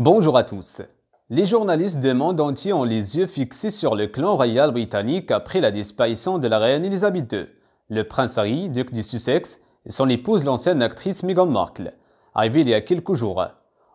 Bonjour à tous. Les journalistes du monde entier ont les yeux fixés sur le clan royal britannique après la disparition de la reine Elisabeth II. Le prince Harry, duc du Sussex, et son épouse l'ancienne actrice Meghan Markle, arrivée il y a quelques jours.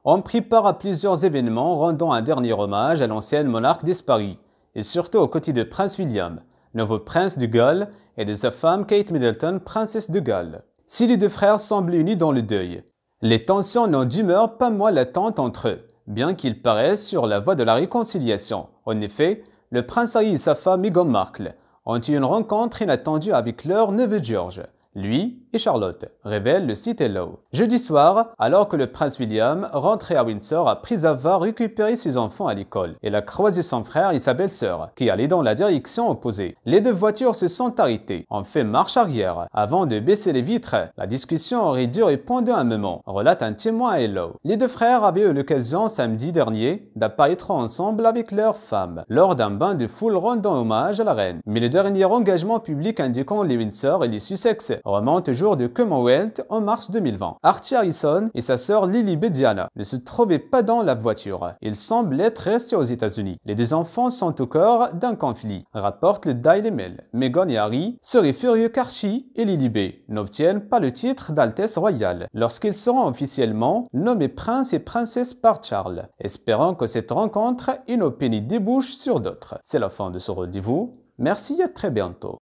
ont pris part à plusieurs événements rendant un dernier hommage à l'ancienne monarque disparue, et surtout aux côtés de prince William, nouveau prince de Galles, et de sa femme Kate Middleton, princesse de Galles. Si les deux frères semblent unis dans le deuil, les tensions n'ont d'humeur pas moins latentes entre eux bien qu'il paraisse sur la voie de la réconciliation. En effet, le prince Harry et sa femme Meghan Markle ont eu une rencontre inattendue avec leur neveu George. Lui, et Charlotte, révèle le site Hello. Jeudi soir, alors que le prince William, rentrait à Windsor après avoir récupéré ses enfants à l'école, il a croisé son frère et sa belle-sœur, qui allaient dans la direction opposée. Les deux voitures se sont arrêtées, ont fait marche arrière, avant de baisser les vitres. La discussion aurait duré pendant un moment, relate un témoin Hello. Les deux frères avaient eu l'occasion samedi dernier d'apparaître ensemble avec leurs femmes, lors d'un bain de foule rendant hommage à la reine. Mais le dernier engagement public indiquant les Windsor et les Sussex remonte de Commonwealth en mars 2020. Archie Harrison et sa sœur Lily Diana ne se trouvaient pas dans la voiture. Ils semblent être restés aux États-Unis. Les deux enfants sont au cœur d'un conflit, rapporte le Daily Mail. Meghan et Harry seraient furieux qu'Archie et Lily B n'obtiennent pas le titre d'Altesse royale lorsqu'ils seront officiellement nommés prince et princesse par Charles, espérant que cette rencontre inopinée débouche sur d'autres. C'est la fin de ce rendez-vous. Merci et à très bientôt.